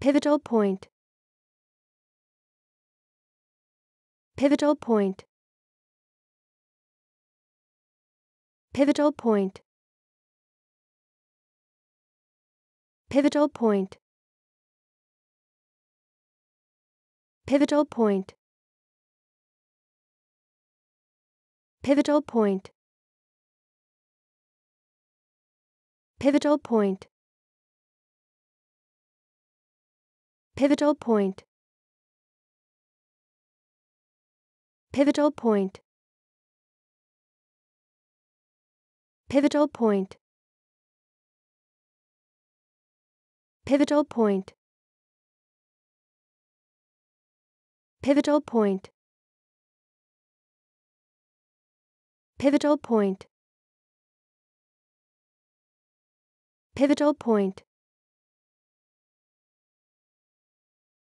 Pivotal point. Pivotal point. Pivotal point. Pivotal point. Pivotal point. Pivotal point. Pivotal point. Pivotal point. Pivotal point. Pivotal point. Pivotal point. Pivotal point. Pivotal point. Pivotal point.